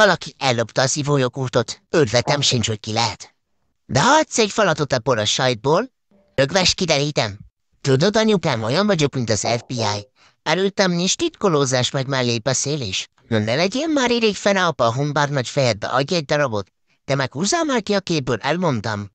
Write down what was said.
Valaki ellopta a szívójogurtot, ötletem sincs, hogy ki lehet. De ha adsz egy falatot a poros sajtból, rögves kiderítem. Tudod, anyukám, olyan vagyok, mint az FBI. Előttem nincs titkolózás meg is. Na ne legyél már irég fene apa, a nagy fejedbe, adj egy darabot. Te meg húzzál már ki a képből, elmondtam.